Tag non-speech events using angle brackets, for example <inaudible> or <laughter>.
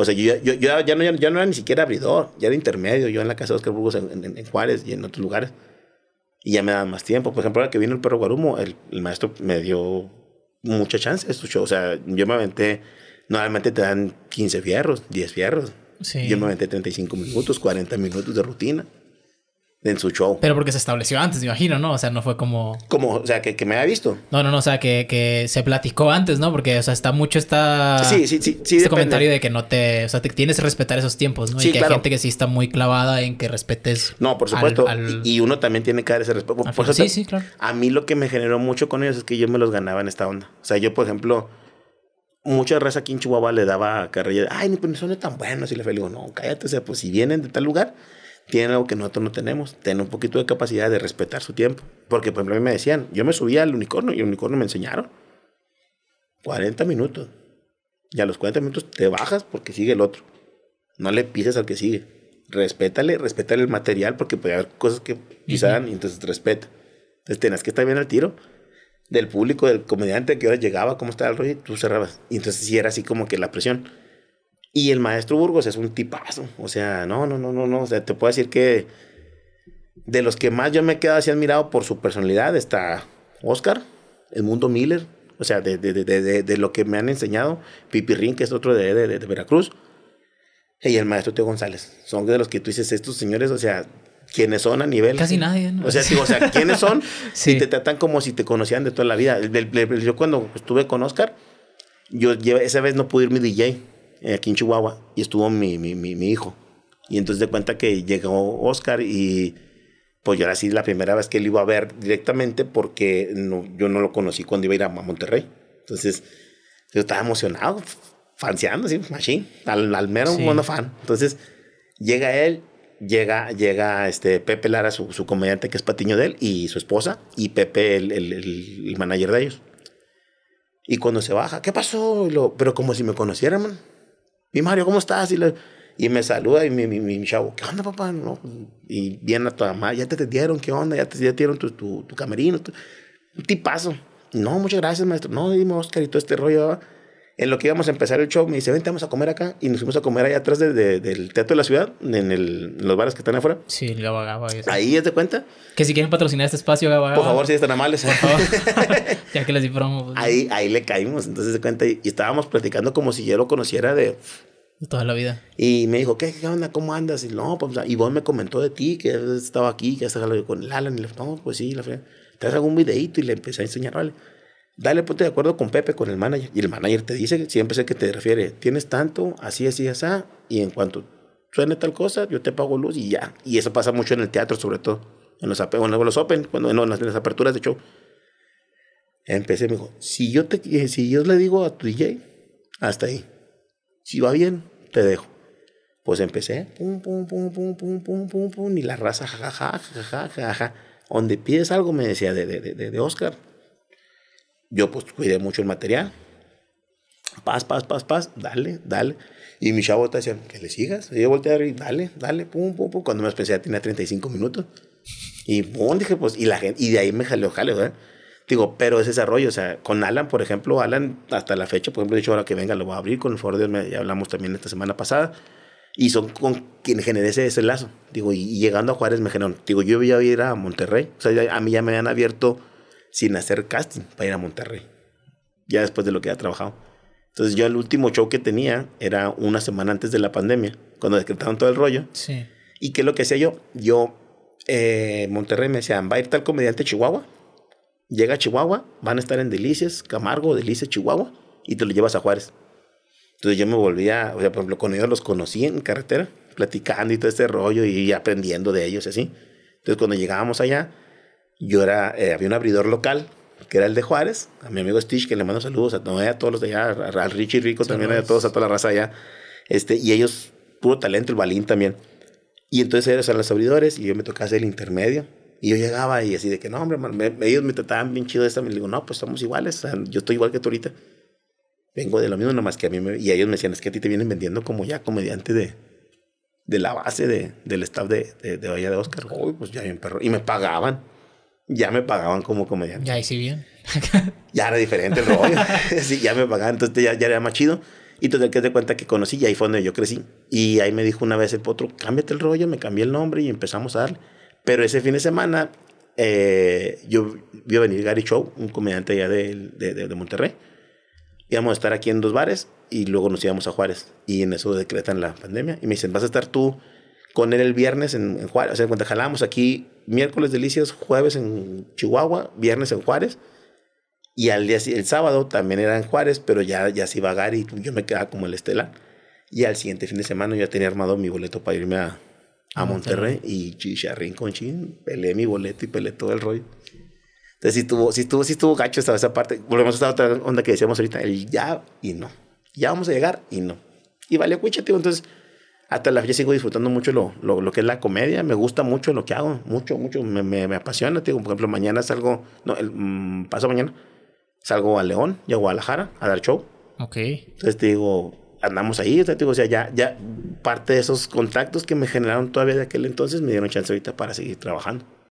O sea, yo, ya, no, era ni siquiera abridor, ya era intermedio, yo en la casa de Oscar Burgos en, Juárez y en otros lugares. Y ya me daban más tiempo. Por ejemplo, ahora que vino el perro Guarumo, el, maestro me dio mucha chance su O sea, yo me aventé, normalmente te dan 15 fierros, 10 fierros. Yo me aventé 35 minutos, 40 minutos de rutina en su show. Pero porque se estableció antes, me imagino, ¿no? O sea, no fue como... Como, o sea, que, me había visto. No, no, no, o sea, que, que, se platicó antes, ¿no? Porque, o sea, está mucho esta... Sí, sí, sí, sí Este comentario de que no te... O sea, te tienes que respetar esos tiempos, ¿no? y que hay gente que sí está muy clavada en que respetes... No, por supuesto. Y uno también tiene que dar ese respeto. Por sí, sí, claro. A mí lo que me generó mucho con ellos es que yo me los ganaba en esta onda. O sea, yo, por ejemplo Muchas raza aquí en Chihuahua le daba carrilla. Ay, ni, pues, no son tan buenos. Y le digo, no, cállate. O sea, pues si vienen de tal lugar, tienen algo que nosotros no tenemos, Tienen un poquito de capacidad de respetar su tiempo. Porque, por ejemplo, a mí me decían, yo me subía al unicornio y el unicornio me enseñaron 40 minutos. Y a los 40 minutos te bajas porque sigue el otro. No le pises al que sigue. Respétale, respétale el material porque puede haber cosas que pisaran y entonces respeta. Entonces tenías que estar bien al tiro del público, del comediante, que ahora llegaba, cómo estaba el rollo, y tú cerrabas. Y entonces sí era así como que la presión. Y el maestro Burgos es un tipazo. O sea, no, no, no, no, no. O sea, te puedo decir que de los que más yo me he quedado así admirado por su personalidad está Oscar, Mundo Miller. O sea, de, de, de, de, lo que me han enseñado, Rin, que es otro de, Veracruz, y el maestro Teo González. Son de los que tú dices, estos señores, o sea, ¿quiénes son a nivel. Casi nadie, ¿no? O sea, o sea ¿quiénes son? <laughs> sí. te tratan como si te conocían de toda la vida. yo cuando estuve con Oscar, yo esa vez no pude ir mi DJ eh, aquí en Chihuahua y estuvo mi, mi, mi, hijo. Y entonces de cuenta que llegó Oscar y pues yo era así la primera vez que él iba a ver directamente porque no, yo no lo conocí cuando iba a ir a Monterrey. Entonces yo estaba emocionado, fanseando, así, al, al, mero sí. fan. Entonces llega él, llega, llega este Pepe Lara, su, comediante que es patiño de él, y su esposa, y Pepe, el, el, manager de ellos. Y cuando se baja, ¿qué pasó? Lo, pero como si me conocieran, man mi Mario, ¿cómo estás? Y, y me saluda y mi, mi, mi, chavo, ¿qué onda, papá? No, y viene a tu mamá, ya te dieron, ¿qué onda? Ya te, ya dieron tu, tu, camerino, tu, un tipazo. No, muchas gracias, maestro. No, dime, Oscar, y todo este rollo. En lo que íbamos a empezar el show, me dice, vente, vamos a comer acá. Y nos fuimos a comer allá atrás del Teatro de la Ciudad, en, los bares que están afuera. Sí, la Gabagaba. Ahí, ¿es de cuenta? Que si quieren patrocinar este espacio, Gabagaba. Por favor, si están amables. Por favor. <laughs> ya que les di pues. Ahí, ahí le caímos, entonces de cuenta. Y, estábamos platicando como si yo lo conociera de toda la vida. Y me dijo, ¿qué, qué onda? ¿Cómo andas? Y no, pues, y vos me comentó de ti, que estaba aquí, que estaba con el Alan. Y le no, pues sí, la fe. ¿Te algún videito? Y le empecé a enseñar, vale. Dale, ponte de acuerdo con Pepe, con el manager. Y el manager te dice, siempre es que te refiere, tienes tanto, así, así, así. Y en cuanto suene tal cosa, yo te pago luz y ya. Y eso pasa mucho en el teatro, sobre todo. En los, en los open, cuando, en las, aperturas de show. Empecé, me dijo, si yo, te, eh, si yo le digo a tu DJ, hasta ahí. Si va bien, te dejo. Pues empecé, pum, pum, pum, pum, pum, pum, pum, pum, y la raza, jajaja, jajaja, jajaja. Donde pides algo, me decía, de, de, de, de Oscar yo pues cuidé mucho el material. Paz, paz, paz, paz, dale, dale. Y mi chavo te decía, que le sigas. yo volteé y dale, dale, pum, pum, pum. Cuando me pensé, ya tenía 35 minutos. Y pum, dije, pues, y la gente, y de ahí me jaleo, jaleo, Digo, pero es ese rollo, o sea, con Alan, por ejemplo, Alan, hasta la fecha, por ejemplo, he dicho, ahora que venga lo voy a abrir, con el favor de Dios, ya hablamos también esta semana pasada, y son con quien generé ese, lazo. Digo, y, llegando a Juárez me generaron, digo, yo voy a ir a Monterrey, o sea, a mí ya me habían abierto sin hacer casting para ir a Monterrey, ya después de lo que había trabajado. Entonces yo el último show que tenía era una semana antes de la pandemia, cuando decretaron todo el rollo. Sí. ¿Y qué es lo que hacía yo? Yo, eh, Monterrey me decían, va a ir tal comediante a Chihuahua, llega a Chihuahua, van a estar en Delicias, Camargo, Delicias, Chihuahua, y te lo llevas a Juárez. Entonces yo me volvía, o sea, por ejemplo, con ellos los conocí en carretera, platicando y todo este rollo y aprendiendo de ellos y así. Entonces cuando llegábamos allá, yo era, eh, había un abridor local que era el de Juárez, a mi amigo Stitch, que le mando saludos a, eh, a todos los de allá, al Richie Rico también, a todos, a toda la raza allá. Este, y ellos, puro talento, el balín también. Y entonces ellos eran los abridores y yo me tocaba hacer el intermedio. Y yo llegaba y así de que, no, hombre, me, ellos me trataban bien chido de esta. Me digo, no, pues estamos iguales, yo estoy igual que tú ahorita. Vengo de lo mismo, nomás que a mí Y ellos me decían, es que a ti te vienen vendiendo como ya comediante de, de la base de, del staff de, de, de de Oscar. Uy, pues ya bien perro. Y me pagaban ya me pagaban como comediante. Ya, ahí sí bien. <laughs> ya era diferente el rollo. <laughs> ya me pagaban, entonces ya, ya era más chido. Y entonces que te cuenta que conocí y ahí fue donde yo crecí. Y ahí me dijo una vez el potro, cámbiate el rollo, me cambié el nombre y empezamos a darle. Pero ese fin de semana eh, yo vio venir Gary Show, un comediante allá de, de, Monterrey. Íbamos a estar aquí en dos bares y luego nos íbamos a Juárez. Y en eso decretan la pandemia. Y me dicen, vas a estar tú con él el viernes en, Juárez. O sea, cuando jalábamos aquí miércoles delicias, jueves en Chihuahua, viernes en Juárez. Y al día, el sábado también era en Juárez, pero ya, ya se iba a Gary y yo me quedaba como el Estela. Y al siguiente fin de semana yo ya tenía armado mi boleto para irme a, a Monterrey. Y chicharrín con chin, peleé mi boleto y peleé todo el rollo. Entonces si estuvo, si tuvo, si estuvo gacho esta, esa parte. Volvemos a esta otra onda que decíamos ahorita, el ya y no. Ya vamos a llegar y no. Y valió tío. entonces hasta la fecha sigo disfrutando mucho lo, lo, lo, que es la comedia. Me gusta mucho lo que hago, mucho, mucho. Me, me, me apasiona. por ejemplo, mañana salgo, no, el, mm, paso mañana, salgo a León y a Guadalajara a dar show. Ok. Entonces digo, andamos ahí. digo, o sea, ya, ya parte de esos contactos que me generaron todavía de aquel entonces me dieron chance ahorita para seguir trabajando.